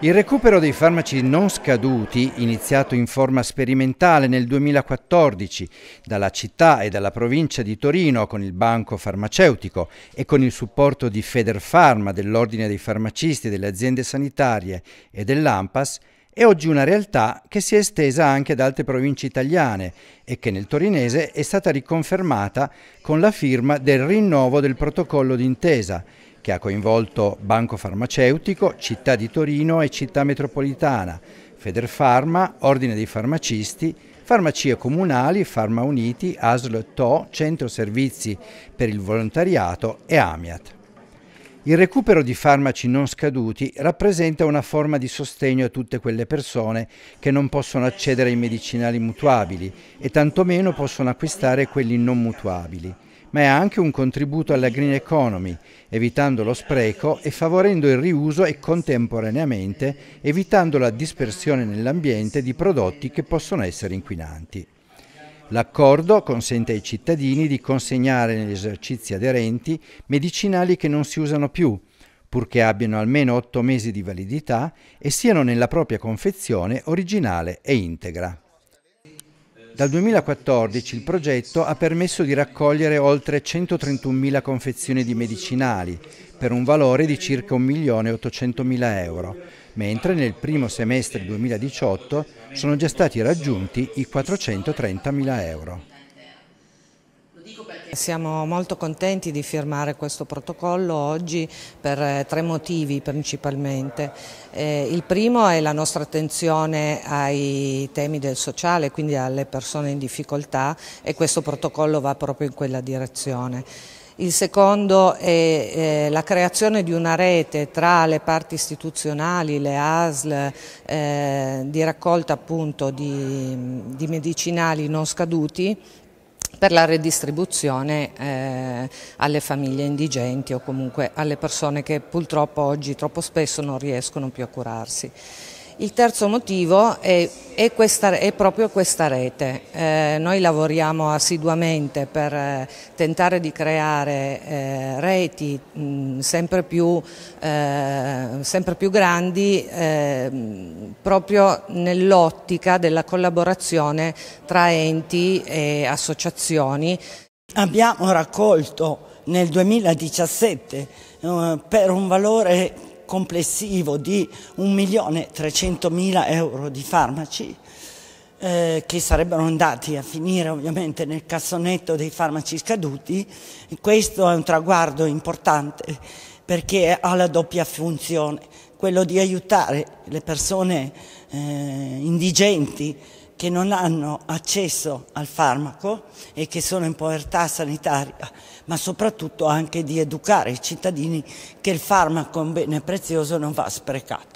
Il recupero dei farmaci non scaduti, iniziato in forma sperimentale nel 2014 dalla città e dalla provincia di Torino con il banco farmaceutico e con il supporto di Federfarma, dell'Ordine dei farmacisti, delle aziende sanitarie e dell'AMPAS, è oggi una realtà che si è estesa anche ad altre province italiane e che nel torinese è stata riconfermata con la firma del rinnovo del protocollo d'intesa che ha coinvolto Banco Farmaceutico, Città di Torino e Città Metropolitana, Federfarma, Ordine dei Farmacisti, Farmacie Comunali, Farma Uniti, ASL TO, Centro Servizi per il Volontariato e Amiat. Il recupero di farmaci non scaduti rappresenta una forma di sostegno a tutte quelle persone che non possono accedere ai medicinali mutuabili e tantomeno possono acquistare quelli non mutuabili ma è anche un contributo alla green economy, evitando lo spreco e favorendo il riuso e contemporaneamente evitando la dispersione nell'ambiente di prodotti che possono essere inquinanti. L'accordo consente ai cittadini di consegnare negli esercizi aderenti medicinali che non si usano più, purché abbiano almeno otto mesi di validità e siano nella propria confezione originale e integra. Dal 2014 il progetto ha permesso di raccogliere oltre 131.000 confezioni di medicinali per un valore di circa 1.800.000 euro, mentre nel primo semestre 2018 sono già stati raggiunti i 430.000 euro dico perché... Siamo molto contenti di firmare questo protocollo oggi per eh, tre motivi principalmente. Eh, il primo è la nostra attenzione ai temi del sociale, quindi alle persone in difficoltà e questo protocollo va proprio in quella direzione. Il secondo è eh, la creazione di una rete tra le parti istituzionali, le ASL, eh, di raccolta appunto di, di medicinali non scaduti per la redistribuzione eh, alle famiglie indigenti o comunque alle persone che purtroppo oggi troppo spesso non riescono più a curarsi. Il terzo motivo è, è, questa, è proprio questa rete. Eh, noi lavoriamo assiduamente per eh, tentare di creare eh, reti mh, sempre, più, eh, sempre, più, grandi eh, proprio nell'ottica della collaborazione tra enti e associazioni. Abbiamo raccolto nel 2017 eh, per un valore complessivo di 1.300.000 euro di farmaci eh, che sarebbero andati a finire ovviamente nel cassonetto dei farmaci scaduti. e Questo è un traguardo importante perché ha la doppia funzione, quello di aiutare le persone eh, indigenti che non hanno accesso al farmaco e che sono in povertà sanitaria, ma soprattutto anche di educare i cittadini che il farmaco è un bene prezioso e non va sprecato.